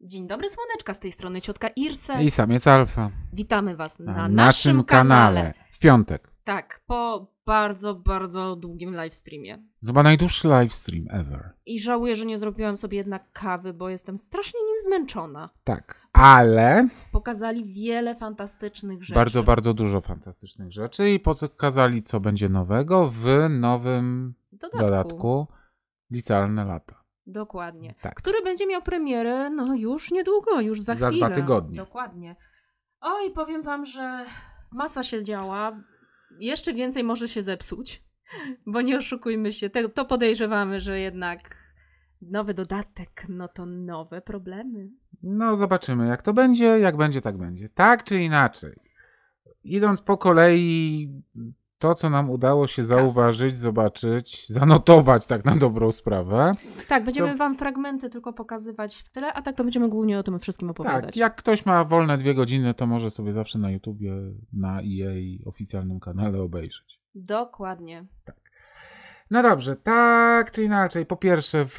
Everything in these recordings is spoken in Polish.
Dzień dobry, słoneczka, z tej strony ciotka Irse. I samiec Alfa. Witamy Was na, na naszym kanale. kanale. W piątek. Tak, po bardzo, bardzo długim livestreamie. Chyba najdłuższy livestream ever. I żałuję, że nie zrobiłam sobie jednak kawy, bo jestem strasznie nim zmęczona. Tak, ale... Pokazali wiele fantastycznych rzeczy. Bardzo, bardzo dużo fantastycznych rzeczy i pokazali, co będzie nowego w nowym dodatku, dodatku Licealne Lata. Dokładnie. Tak. Który będzie miał premierę no już niedługo, już za, za chwilę. Za dwa tygodnie. Dokładnie. Oj, powiem wam, że masa się działa. Jeszcze więcej może się zepsuć, bo nie oszukujmy się, te, to podejrzewamy, że jednak nowy dodatek, no to nowe problemy. No zobaczymy, jak to będzie, jak będzie, tak będzie. Tak czy inaczej. Idąc po kolei, to, co nam udało się zauważyć, zobaczyć, zanotować tak na dobrą sprawę. Tak, będziemy to... wam fragmenty tylko pokazywać w tyle, a tak to będziemy głównie o tym wszystkim opowiadać. Tak, jak ktoś ma wolne dwie godziny, to może sobie zawsze na YouTubie, na jej oficjalnym kanale obejrzeć. Dokładnie. Tak. No dobrze, tak czy inaczej, po pierwsze w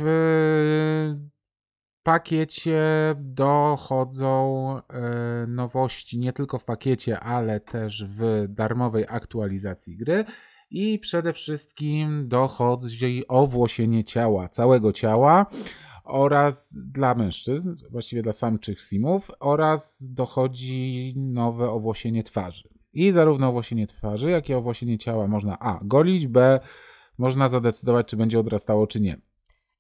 pakiecie dochodzą e, nowości nie tylko w pakiecie, ale też w darmowej aktualizacji gry. I przede wszystkim dochodzi owłosienie ciała, całego ciała oraz dla mężczyzn, właściwie dla samczych simów, oraz dochodzi nowe owłosienie twarzy. I zarówno owłosienie twarzy, jak i owłosienie ciała można a. golić, b. można zadecydować, czy będzie odrastało, czy nie.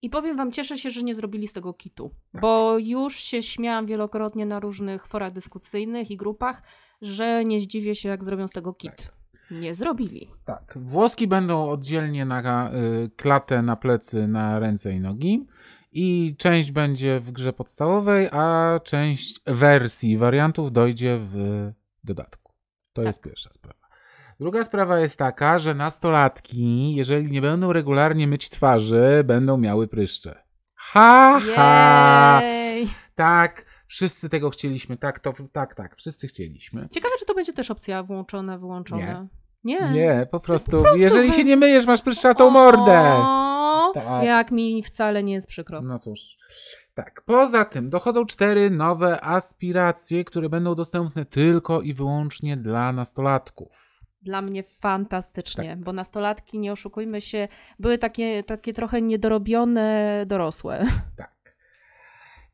I powiem wam, cieszę się, że nie zrobili z tego kitu, tak. bo już się śmiałam wielokrotnie na różnych forach dyskusyjnych i grupach, że nie zdziwię się, jak zrobią z tego kit. Tak. Nie zrobili. Tak. Włoski będą oddzielnie na y, klatę, na plecy, na ręce i nogi. I część będzie w grze podstawowej, a część wersji, wariantów dojdzie w dodatku. To tak. jest pierwsza sprawa. Druga sprawa jest taka, że nastolatki, jeżeli nie będą regularnie myć twarzy, będą miały pryszcze. Ha, ha! Tak, wszyscy tego chcieliśmy, tak, to, tak, tak, wszyscy chcieliśmy. Ciekawe, czy to będzie też opcja włączona, wyłączona. Nie. Nie, nie po, prostu, po prostu jeżeli będzie... się nie myjesz, masz tą mordę. Tak. Jak mi wcale nie jest przykro. No cóż. Tak. Poza tym dochodzą cztery nowe aspiracje, które będą dostępne tylko i wyłącznie dla nastolatków dla mnie fantastycznie, tak. bo nastolatki, nie oszukujmy się, były takie, takie trochę niedorobione dorosłe. Tak.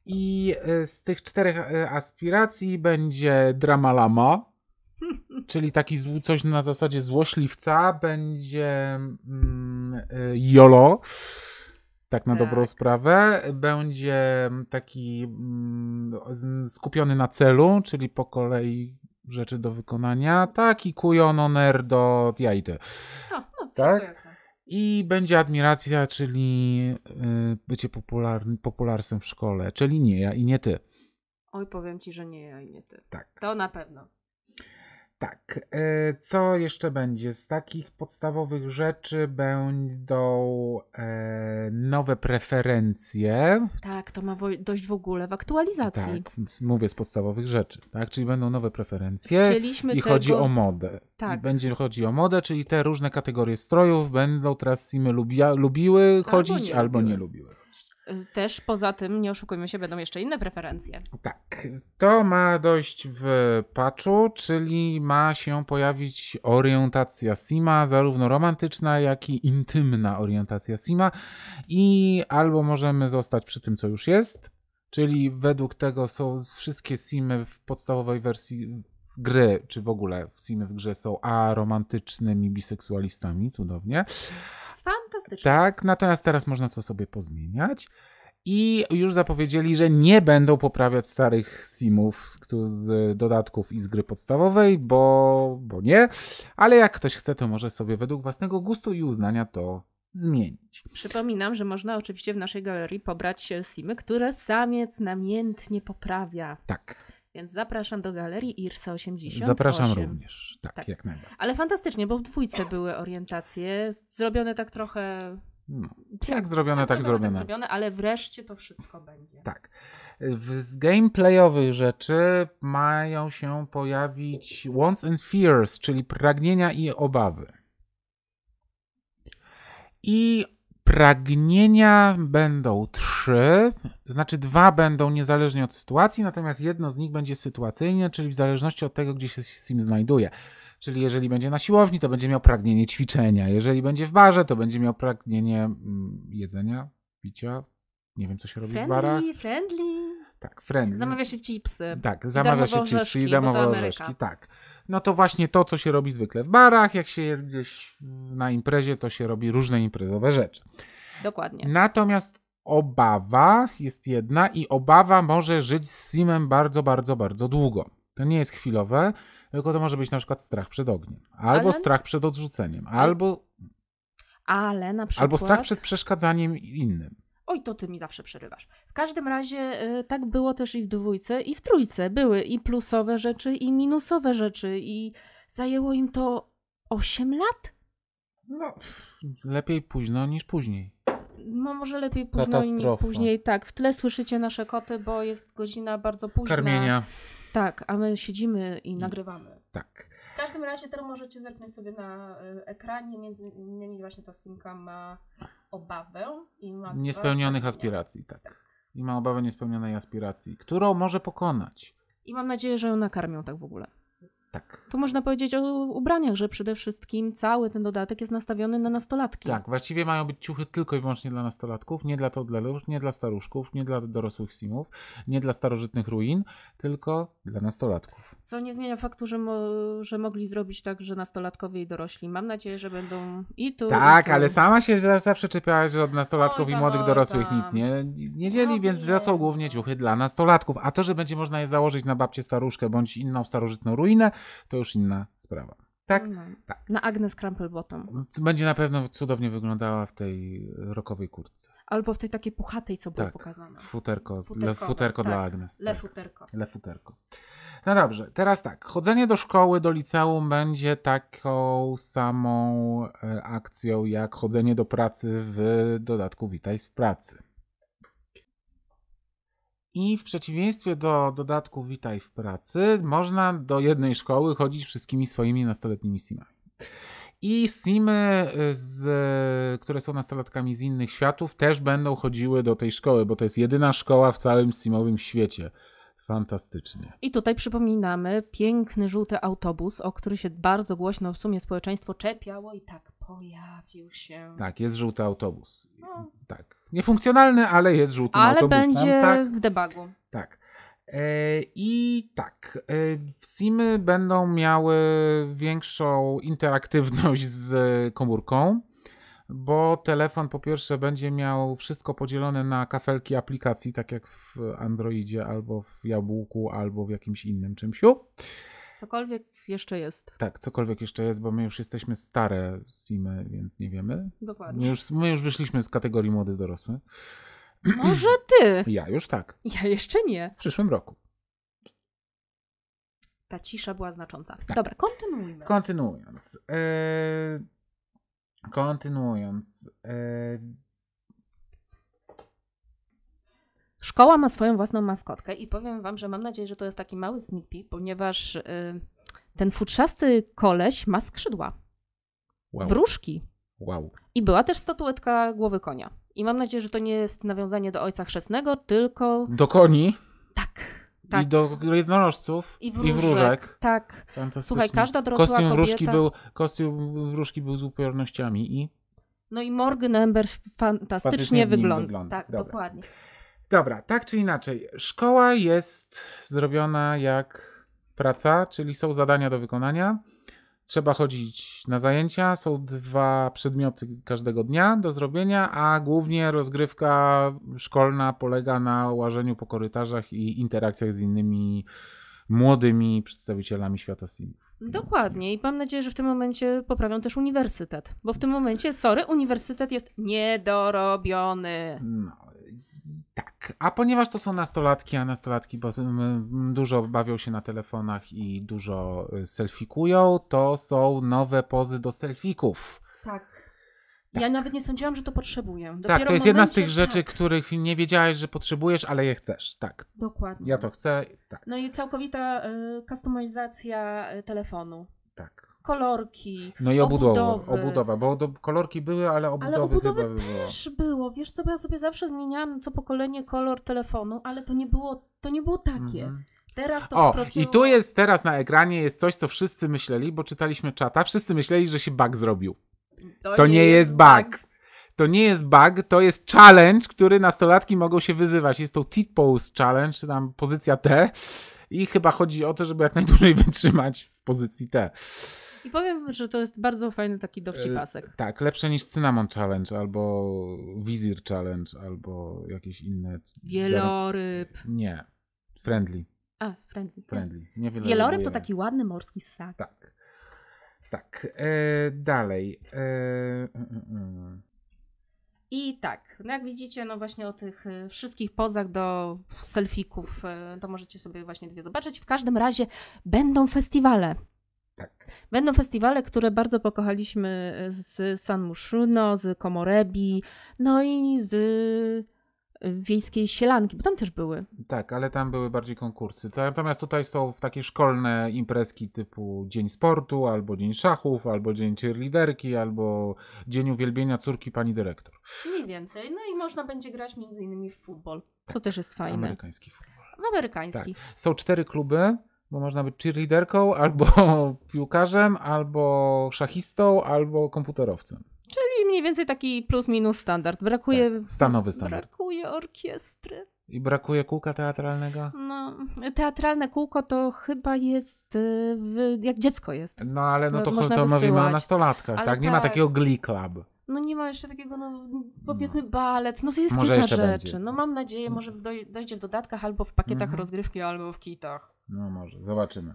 I y, z tych czterech y, aspiracji będzie Dramalama, czyli taki coś na zasadzie złośliwca, będzie mm, y, YOLO, tak na tak. dobrą sprawę, będzie taki mm, skupiony na celu, czyli po kolei rzeczy do wykonania. Taki kujono do jajty. No, no, tak? I będzie admiracja, czyli y, bycie popular, popularsem w szkole, czyli nie ja i nie ty. Oj, powiem ci, że nie ja i nie ty. Tak. To na pewno. Tak. E, co jeszcze będzie? Z takich podstawowych rzeczy będą e, nowe preferencje. Tak, to ma dość w ogóle w aktualizacji. Tak, mówię z podstawowych rzeczy, tak? Czyli będą nowe preferencje Chcieliśmy i tego... chodzi o modę. Tak. I będzie chodzi o modę, czyli te różne kategorie strojów będą teraz Simy lubia, lubiły chodzić albo nie, albo nie lubiły. Też poza tym, nie oszukujmy się, będą jeszcze inne preferencje. Tak. To ma dojść w patchu, czyli ma się pojawić orientacja Sima, zarówno romantyczna, jak i intymna orientacja Sima. I albo możemy zostać przy tym, co już jest, czyli według tego są wszystkie Simy w podstawowej wersji gry, czy w ogóle Simy w grze są aromantycznymi biseksualistami, cudownie. Fantastycznie. Tak, natomiast teraz można to sobie pozmieniać. I już zapowiedzieli, że nie będą poprawiać starych simów z dodatków i z gry podstawowej, bo, bo nie. Ale jak ktoś chce, to może sobie według własnego gustu i uznania to zmienić. Przypominam, że można oczywiście w naszej galerii pobrać e, simy, które samiec namiętnie poprawia. Tak. Więc zapraszam do galerii IRSA 80. Zapraszam również, tak, tak, jak najbardziej. Ale fantastycznie, bo w dwójce były orientacje, zrobione tak trochę no, tak, jak zrobione, tak, tak zrobione. Tak zrobione, ale wreszcie to wszystko będzie. Tak. Z gameplayowych rzeczy mają się pojawić wants and fears, czyli pragnienia i obawy. I pragnienia będą trzy, to znaczy dwa będą niezależnie od sytuacji, natomiast jedno z nich będzie sytuacyjne, czyli w zależności od tego, gdzie się Sim znajduje. Czyli jeżeli będzie na siłowni, to będzie miał pragnienie ćwiczenia. Jeżeli będzie w barze, to będzie miał pragnienie mm, jedzenia, picia. Nie wiem, co się robi friendly, w barach. Friendly, Tak, friendly. Zamawia się chipsy. Tak, zamawia się chipsy i darmowe orzeszki. Tak. No to właśnie to, co się robi zwykle w barach. Jak się jest gdzieś na imprezie, to się robi różne imprezowe rzeczy. Dokładnie. Natomiast obawa jest jedna i obawa może żyć z simem bardzo, bardzo, bardzo długo. To nie jest chwilowe, tylko to może być na przykład strach przed ogniem, albo Ale... strach przed odrzuceniem, albo... Ale na przykład... Albo strach przed przeszkadzaniem innym. Oj, to ty mi zawsze przerywasz. W każdym razie y, tak było też i w dwójce, i w trójce. Były i plusowe rzeczy, i minusowe rzeczy, i zajęło im to 8 lat? No, lepiej późno niż później no może lepiej nie później. Tak, w tle słyszycie nasze koty, bo jest godzina bardzo późna. Karmienia. Tak, a my siedzimy i nagrywamy. Tak. W każdym razie teraz możecie zerknąć sobie na e, ekranie, między innymi właśnie ta Simka ma obawę i ma... Niespełnionych aspiracji, tak. tak. I ma obawę niespełnionej aspiracji, którą może pokonać. I mam nadzieję, że ją nakarmią tak w ogóle. Tak. Tu można powiedzieć o ubraniach, że przede wszystkim cały ten dodatek jest nastawiony na nastolatki. Tak, właściwie mają być ciuchy tylko i wyłącznie dla nastolatków, nie dla toddlerów, nie dla staruszków, nie dla dorosłych simów, nie dla starożytnych ruin, tylko dla nastolatków. Co nie zmienia faktu, że, mo że mogli zrobić tak, że nastolatkowie i dorośli. Mam nadzieję, że będą i tu. Tak, i tu. ale sama się zawsze czepiałaś, że od nastolatków Oj, i młodych dorosłych nic nie, nie dzieli, no, więc nie. No. są głównie ciuchy dla nastolatków. A to, że będzie można je założyć na babcię staruszkę bądź inną starożytną ruinę, to już inna sprawa. Tak? No. tak. Na Agnes Krampelbottom. No, będzie na pewno cudownie wyglądała w tej rokowej kurtce. Albo w tej takiej puchatej, co było tak. pokazane. Futerko, le, futerko tak. dla Agnes. Le tak. futerko. Le futerko. No dobrze, teraz tak. Chodzenie do szkoły, do liceum będzie taką samą e, akcją jak chodzenie do pracy w dodatku Witaj w pracy. I w przeciwieństwie do dodatku Witaj w pracy, można do jednej szkoły chodzić wszystkimi swoimi nastoletnimi simami. I simy, y, z, które są nastolatkami z innych światów, też będą chodziły do tej szkoły, bo to jest jedyna szkoła w całym simowym świecie. Fantastycznie. I tutaj przypominamy piękny żółty autobus, o który się bardzo głośno w sumie społeczeństwo czepiało i tak pojawił się. Tak, jest żółty autobus. No. Tak. Niefunkcjonalny, ale jest żółty autobus. Ale będzie tak. w debagu. Tak. E, I tak, e, simy będą miały większą interaktywność z komórką bo telefon po pierwsze będzie miał wszystko podzielone na kafelki aplikacji, tak jak w Androidzie albo w Jabłku, albo w jakimś innym czymś. Cokolwiek jeszcze jest. Tak, cokolwiek jeszcze jest, bo my już jesteśmy stare simy, więc nie wiemy. Dokładnie. My już, my już wyszliśmy z kategorii młody dorosły. Może ty? Ja już tak. Ja jeszcze nie. W przyszłym roku. Ta cisza była znacząca. Tak. Dobra, kontynuujmy. Kontynuując. Yy Kontynuując. E, Szkoła ma swoją własną maskotkę i powiem Wam, że mam nadzieję, że to jest taki mały sneak peek, ponieważ e, ten futrzasty koleś ma skrzydła. Wow. Wróżki. Wow. I była też statuetka głowy konia. I mam nadzieję, że to nie jest nawiązanie do Ojca Chrzestnego, tylko... Do koni? Tak. Tak. I do jednorożców i wróżek. I wróżek. Tak. Słuchaj, każda dorosła kostium kobieta... Wróżki był, kostium wróżki był z upiornościami i... No i Morgan Ember fantastycznie wygląda. wygląda. Tak, Dobra. dokładnie. Dobra, tak czy inaczej, szkoła jest zrobiona jak praca, czyli są zadania do wykonania. Trzeba chodzić na zajęcia, są dwa przedmioty każdego dnia do zrobienia, a głównie rozgrywka szkolna polega na łażeniu po korytarzach i interakcjach z innymi młodymi przedstawicielami świata Simów. Dokładnie i mam nadzieję, że w tym momencie poprawią też uniwersytet, bo w tym momencie, sorry, uniwersytet jest niedorobiony. No. Tak, a ponieważ to są nastolatki, a nastolatki mm, mm, dużo bawią się na telefonach i dużo y, selfikują, to są nowe pozy do selfików. Tak. Tak. Ja nawet nie sądziłam, że to potrzebuję. Tak, Dopiero tak, to jest momencie, jedna z tych rzeczy, tak. których nie wiedziałeś, że potrzebujesz, ale je chcesz, tak. Dokładnie. Ja to chcę, tak. No i całkowita y, kustomizacja y, telefonu. Tak kolorki. No i obudowa, obudowy. obudowa bo do, kolorki były, ale obudowy, ale obudowy chyba też było. było. Wiesz co, ja sobie zawsze zmieniałam co pokolenie kolor telefonu, ale to nie było, to nie było takie. Mhm. Teraz to o, wkroczyło... I tu jest teraz na ekranie jest coś, co wszyscy myśleli, bo czytaliśmy czata. Wszyscy myśleli, że się bug zrobił. To, to nie, nie, jest bug. bug. To nie jest bug, to jest challenge, który nastolatki mogą się wyzywać. Jest to tit pose challenge, czy tam pozycja T. I chyba chodzi o to, żeby jak najdłużej wytrzymać w pozycji T. I powiem, że to jest bardzo fajny taki dowcipasek. E, tak, lepsze niż Cinnamon Challenge, albo Wizir Challenge, albo jakieś inne. Wieloryb. Zero... Nie, friendly. A, friendly. Tak. friendly. Nie Wieloryb to taki ładny morski ssak. Tak. Tak. E, dalej. E, mm, mm, mm. i tak, no jak widzicie, no właśnie o tych e, wszystkich pozach do selfików, e, to możecie sobie właśnie dwie zobaczyć. W każdym razie będą festiwale. Tak. Będą festiwale, które bardzo pokochaliśmy z San Muszuno, z Komorebi, no i z y, wiejskiej sielanki, bo tam też były. Tak, ale tam były bardziej konkursy. Natomiast tutaj są takie szkolne imprezki typu Dzień Sportu, albo Dzień Szachów, albo Dzień Cheerleaderki, albo Dzień Uwielbienia Córki Pani Dyrektor. Mniej więcej. No i można będzie grać między innymi w futbol. Tak, to też jest fajne. Amerykański futbol. W amerykański. Tak. Są cztery kluby bo można być cheerleaderką, albo piłkarzem, albo szachistą, albo komputerowcem. Czyli mniej więcej taki plus minus standard. Brakuje. Tak, stanowy standard. Brakuje orkiestry. I brakuje kółka teatralnego? No, teatralne kółko to chyba jest, y, jak dziecko jest. No ale no to, to, to mówimy o nastolatkach, tak? Nie tak. ma takiego glee club. No nie ma jeszcze takiego, no powiedzmy balet, no jest może kilka rzeczy. Będzie. No mam nadzieję, może dojdzie w dodatkach albo w pakietach mhm. rozgrywki, albo w kitach. No może, zobaczymy.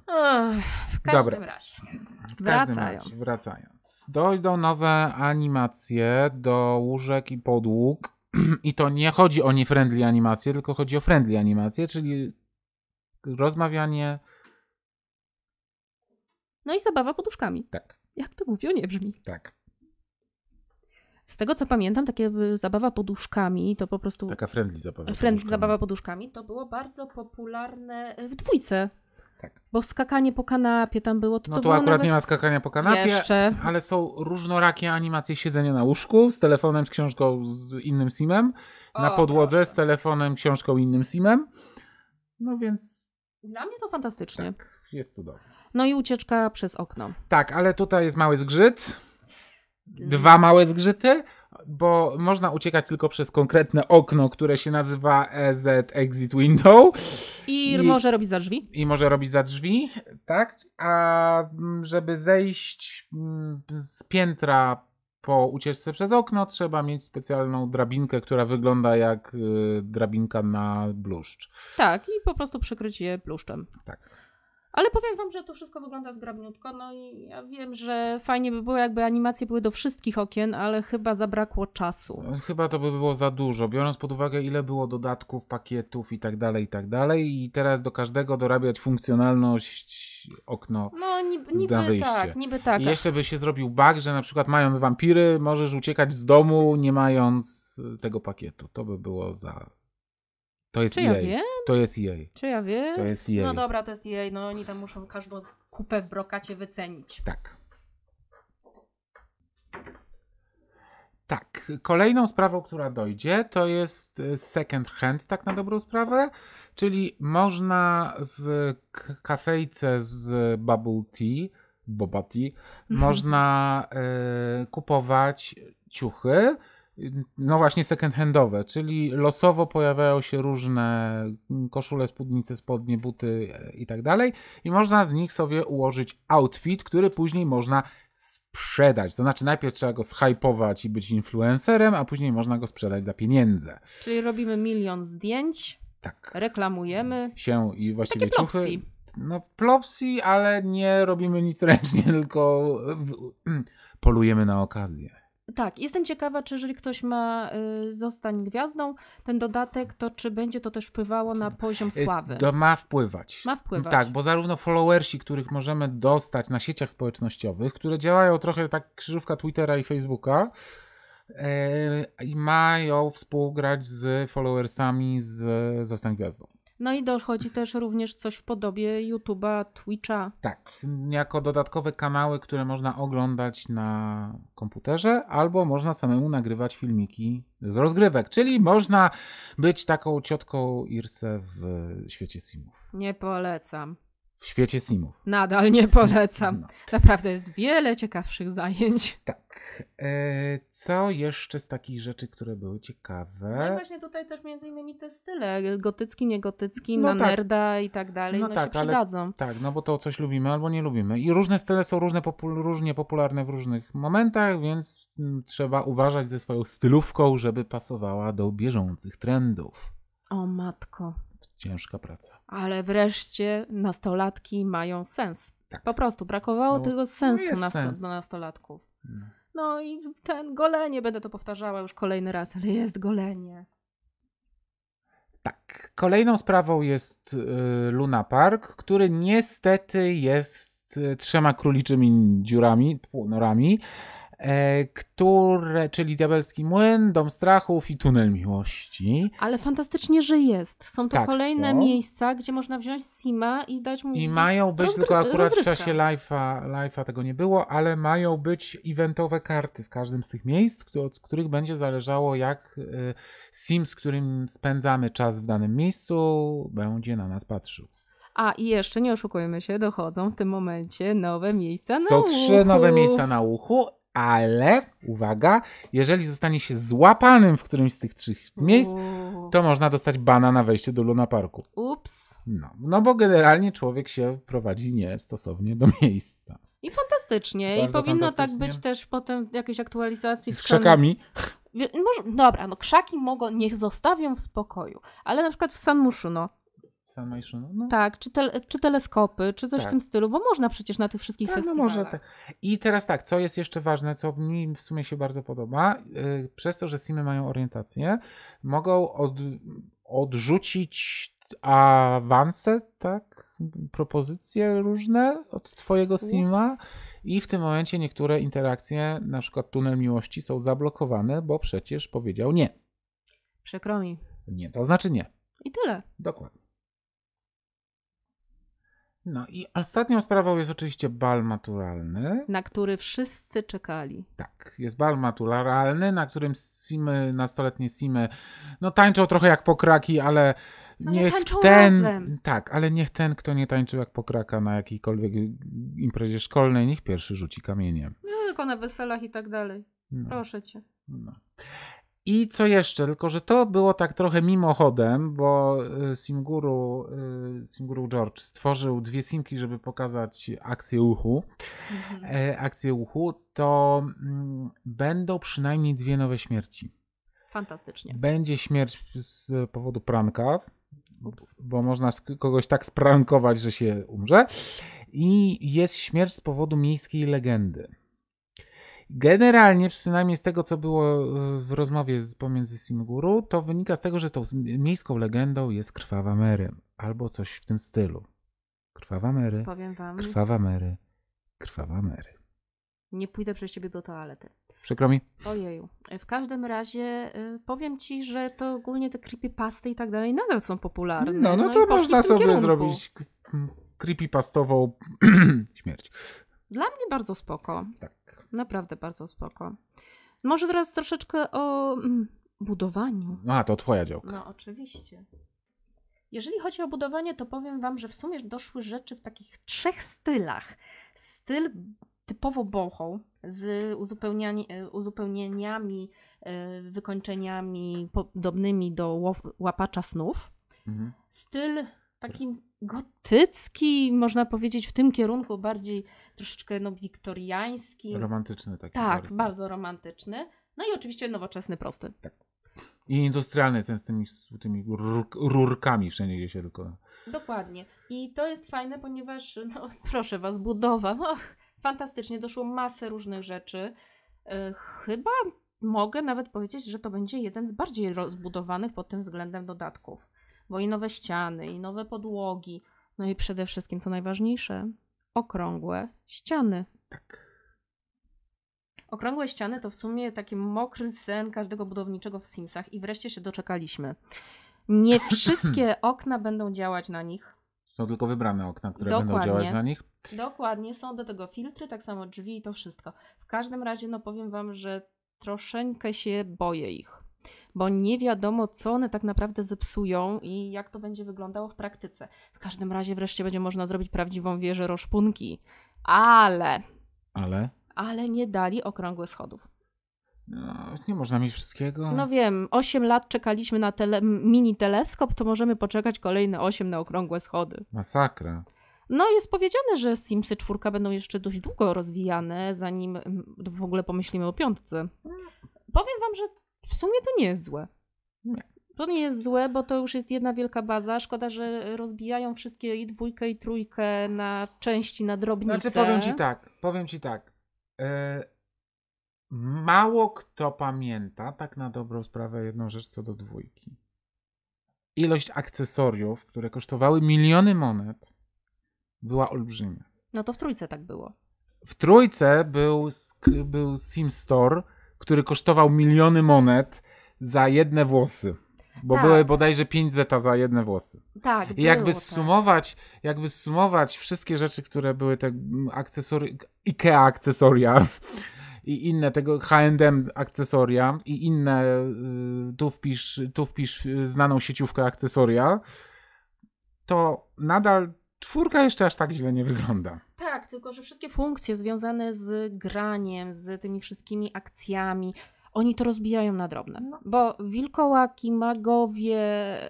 w każdym Dobra. razie. W każdym wracając. Razie, wracając. Dojdą nowe animacje do łóżek i podłóg. I to nie chodzi o niefriendly animacje, tylko chodzi o friendly animacje, czyli rozmawianie. No i zabawa poduszkami. Tak. Jak to głupio nie brzmi. Tak. Z tego co pamiętam, takie zabawa poduszkami to po prostu. Taka friendly zabawa. Friendly poduszkami. zabawa poduszkami to było bardzo popularne w dwójce. Tak. Bo skakanie po kanapie tam było. To no to tu akurat nie ma skakania po kanapie, Jeszcze. ale są różnorakie animacje siedzenia na łóżku z telefonem, z książką, z innym simem, o, na podłodze proszę. z telefonem, książką, innym simem. No więc... Dla mnie to fantastycznie. Tak, jest cudowne. No i ucieczka przez okno. Tak, ale tutaj jest mały zgrzyt dwa małe zgrzyty, bo można uciekać tylko przez konkretne okno, które się nazywa EZ Exit Window. I, I, może robić za drzwi. I może robić za drzwi, tak? A mm, żeby zejść mm, z piętra po ucieczce przez okno, trzeba mieć specjalną drabinkę, która wygląda jak y, drabinka na bluszcz. Tak, i po prostu przykryć je bluszczem. Tak. Ale powiem wam, że to wszystko wygląda zgrabniutko. No i ja wiem, że fajnie by było, jakby animacje były do wszystkich okien, ale chyba zabrakło czasu. No, chyba to by było za dużo, biorąc pod uwagę, ile było dodatków, pakietów i tak dalej, i tak dalej. I teraz do każdego dorabiać funkcjonalność okno. No, niby, niby tak, niby tak. I jeszcze by się zrobił bug, że na przykład mając wampiry, możesz uciekać z domu, nie mając tego pakietu. To by było za to jest Czy EA. Ja e wiem? To jest EA. Czy ja wiem? To jest EA. No dobra, to jest EA, no oni tam muszą każdą kupę w brokacie wycenić. Tak. Tak. Kolejną sprawą, która dojdzie, to jest e, second hand, tak na dobrą sprawę, czyli można w kafejce z bubble tea, boba tea, mhm. można y, kupować ciuchy, no właśnie second-handowe, czyli losowo pojawiają się różne koszule, spódnice, spodnie, buty i tak dalej i można z nich sobie ułożyć outfit, który później można sprzedać. To znaczy najpierw trzeba go zhypować i być influencerem, a później można go sprzedać za pieniądze. Czyli robimy milion zdjęć, tak. reklamujemy się i właściwie Takie ciuchy. Plopsy. No plopsy, ale nie robimy nic ręcznie, tylko polujemy na okazję. Tak, jestem ciekawa, czy jeżeli ktoś ma y, Zostań Gwiazdą, ten dodatek, to czy będzie to też wpływało na poziom y, sławy? To ma wpływać. Ma wpływać. Tak, bo zarówno followersi, których możemy dostać na sieciach społecznościowych, które działają trochę tak krzyżówka Twittera i Facebooka, y, i mają współgrać z followersami z Zostań Gwiazdą. No i dochodzi też również coś w podobie YouTube'a, Twitcha. Tak, jako dodatkowe kanały, które można oglądać na komputerze, albo można samemu nagrywać filmiki z rozgrywek, czyli można być taką ciotką Irse w świecie Simów. Nie polecam. W świecie simów. Nadal nie polecam. Naprawdę jest wiele ciekawszych zajęć. Tak. E, co jeszcze z takich rzeczy, które były ciekawe? No i właśnie tutaj też między innymi te style, gotycki, niegotycki, no na tak. nerda i tak dalej, no, no tak, się przydadzą. Ale, tak, no bo to coś lubimy albo nie lubimy. I różne style są różne różnie popularne w różnych momentach, więc m, mm, trzeba uważać ze swoją stylówką, żeby pasowała do bieżących trendów. O matko ciężka praca. Ale wreszcie nastolatki mają sens. Tak. Po prostu brakowało no, tego sensu na sens. dla nastolatków. No. no. i ten golenie, będę to powtarzała już kolejny raz, ale jest golenie. Tak. Kolejną sprawą jest y, Luna Park, który niestety jest y, trzema króliczymi dziurami, płonorami. E, które, czyli Diabelski Młyn, Dom Strachów i Tunel Miłości. Ale fantastycznie, że jest. Są to tak, kolejne są. miejsca, gdzie można wziąć Sima i dać mu... I mają być, tylko akurat w czasie live'a, live'a tego nie było, ale mają być eventowe karty w każdym z tych miejsc, od których będzie zależało jak y, Sim, z którym spędzamy czas w danym miejscu, będzie na nas patrzył. A i jeszcze, nie oszukujmy się, dochodzą w tym momencie nowe miejsca na Są uchu. Są trzy nowe miejsca na uchu ale uwaga, jeżeli zostanie się złapanym w którymś z tych trzech miejsc, to można dostać bana na wejście do Luna Parku. Ups. No, no bo generalnie człowiek się prowadzi niestosownie do miejsca. I fantastycznie. Bardzo I powinno tak fantastycznie. tak być też potem jakiejś aktualizacji. Z krzakami. Może, dobra, no krzaki mogą, niech zostawią w spokoju. Ale na przykład w San Muszuno no. Tak, czy, te, czy teleskopy, czy coś tak. w tym stylu, bo można przecież na tych wszystkich tak, no, festiwalach. No może tak. I teraz tak, co jest jeszcze ważne, co mi w sumie się bardzo podoba, yy, przez to, że simy mają orientację, mogą od, odrzucić awanse, tak, propozycje różne od twojego sima. I w tym momencie niektóre interakcje, na przykład tunel miłości, są zablokowane, bo przecież powiedział nie. Przykro mi. Nie, to znaczy nie. I tyle. Dokładnie. No i ostatnią sprawą jest oczywiście bal maturalny. Na który wszyscy czekali. Tak, jest bal maturalny, na którym Simy, nastoletnie Simy, no tańczą trochę jak pokraki, ale no, niech ten... Razem. Tak, ale niech ten, kto nie tańczył jak pokraka na jakiejkolwiek imprezie szkolnej, niech pierwszy rzuci kamieniem. No tylko na weselach i tak dalej. No. Proszę cię. No. I co jeszcze, tylko że to było tak trochę mimochodem, bo y, Simguru, y, Simguru George stworzył dwie simki, żeby pokazać akcję uchu. Mhm. E, akcję uchu, to mm, będą przynajmniej dwie nowe śmierci. Fantastycznie. Będzie śmierć z powodu pranka, Ups. bo można kogoś tak sprankować, że się umrze. I jest śmierć z powodu miejskiej legendy. Generalnie, przynajmniej z tego, co było e, w rozmowie z, pomiędzy Simguru, to wynika z tego, że tą miejską legendą jest Krwawa Mary, albo coś w tym stylu. Krwawa Mary, Powiem wam. Krwawa Mary, Krwawa Mary. Nie pójdę przez ciebie do toalety. Przykro mi. Ojeju. W każdym razie y, powiem ci, że to ogólnie te creepypasty i tak dalej nadal są popularne. No, no, no to można sobie zrobić creepypastową śmierć. Dla mnie bardzo spoko. Tak. Naprawdę bardzo spoko. Może teraz troszeczkę o mm, budowaniu. A, to twoja działka. No, oczywiście. Jeżeli chodzi o budowanie, to powiem wam, że w sumie doszły rzeczy w takich trzech stylach. Styl typowo boho z e, uzupełnieniami, e, wykończeniami podobnymi do łapacza snów. Mhm. Styl takim gotycki można powiedzieć, w tym kierunku, bardziej troszeczkę no, wiktoriański. Romantyczny taki. Tak, bardzo. bardzo romantyczny. No i oczywiście nowoczesny, prosty. Tak. I industrialny, ten z tymi, z tymi rurkami wszędzie, gdzie się tylko... Dokładnie. I to jest fajne, ponieważ, no proszę Was, budowa, och, fantastycznie, doszło masę różnych rzeczy. Yy, chyba mogę nawet powiedzieć, że to będzie jeden z bardziej rozbudowanych pod tym względem dodatków bo i nowe ściany, i nowe podłogi, no i przede wszystkim, co najważniejsze, okrągłe ściany. Tak. Okrągłe ściany to w sumie taki mokry sen każdego budowniczego w Simsach i wreszcie się doczekaliśmy. Nie wszystkie okna będą działać na nich. Są tylko wybrane okna, które Dokładnie. będą działać na nich. Dokładnie, są do tego filtry, tak samo drzwi i to wszystko. W każdym razie, no powiem Wam, że troszeczkę się boję ich bo nie wiadomo, co one tak naprawdę zepsują i jak to będzie wyglądało w praktyce. W każdym razie wreszcie będzie można zrobić prawdziwą wieżę roszpunki. Ale. Ale? Ale nie dali okrągłych schodów. No, nie można mieć wszystkiego. No wiem, 8 lat czekaliśmy na tele, mini teleskop, to możemy poczekać kolejne 8 na okrągłe schody. Masakra. No jest powiedziane, że Simsy 4 będą jeszcze dość długo rozwijane, zanim w ogóle pomyślimy o piątce. No. Powiem wam, że w sumie to nie jest złe. Nie. To nie jest złe, bo to już jest jedna wielka baza. Szkoda, że rozbijają wszystkie i dwójkę, i trójkę na części, na drobnice. Znaczy powiem ci tak, powiem ci tak. E, mało kto pamięta tak na dobrą sprawę jedną rzecz co do dwójki. Ilość akcesoriów, które kosztowały miliony monet, była olbrzymia. No to w trójce tak było. W trójce był, był Sim Store, który kosztował miliony monet za jedne włosy. Bo tak. były bodajże 5 zeta za jedne włosy. Tak, I było, jakby sumować, tak. jakby sumować wszystkie rzeczy, które były te mm, akcesoria, IKEA akcesoria i inne tego H&M akcesoria i inne y, tu wpisz, tu wpisz y, znaną sieciówkę akcesoria, to nadal Czwórka jeszcze aż tak źle nie wygląda. Tak, tylko że wszystkie funkcje związane z graniem, z tymi wszystkimi akcjami, oni to rozbijają na drobne. No. Bo wilkołaki, magowie,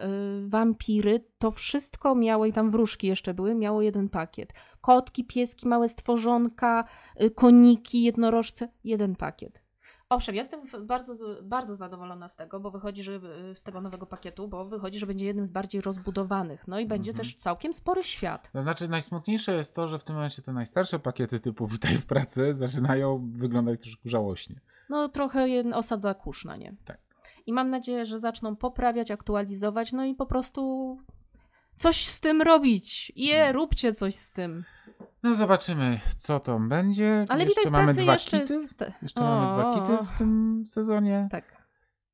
yy, wampiry, to wszystko miało, i tam wróżki jeszcze były, miało jeden pakiet. Kotki, pieski, małe stworzonka, yy, koniki, jednorożce, jeden pakiet. Owszem, ja jestem bardzo, bardzo zadowolona z tego, bo wychodzi, że e, z tego nowego pakietu, bo wychodzi, że będzie jednym z bardziej rozbudowanych. No i będzie mhm. też całkiem spory świat. To no znaczy, najsmutniejsze jest to, że w tym momencie te najstarsze pakiety typu Witaj w pracy zaczynają wyglądać troszkę żałośnie. No trochę osadza na nie? Tak. I mam nadzieję, że zaczną poprawiać, aktualizować, no i po prostu coś z tym robić. Je, mhm. róbcie coś z tym. No zobaczymy, co to będzie. Ale jeszcze mamy dwa jeszcze kity. Jest... Jeszcze o. mamy dwa kity w tym sezonie. Tak.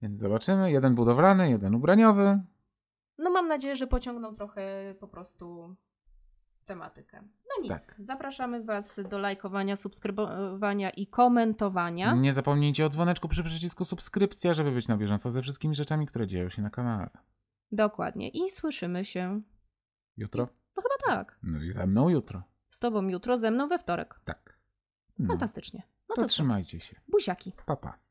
Więc zobaczymy. Jeden budowlany, jeden ubraniowy. No mam nadzieję, że pociągną trochę po prostu tematykę. No nic, tak. zapraszamy Was do lajkowania, subskrybowania i komentowania. Nie zapomnijcie o dzwoneczku przy przycisku subskrypcja, żeby być na bieżąco ze wszystkimi rzeczami, które dzieją się na kanale. Dokładnie. I słyszymy się. Jutro? No chyba tak. No i ze mną jutro z tobą jutro, ze mną we wtorek. Tak. Hmm. Fantastycznie. No to, trzymajcie się. Buziaki. Papa. Pa.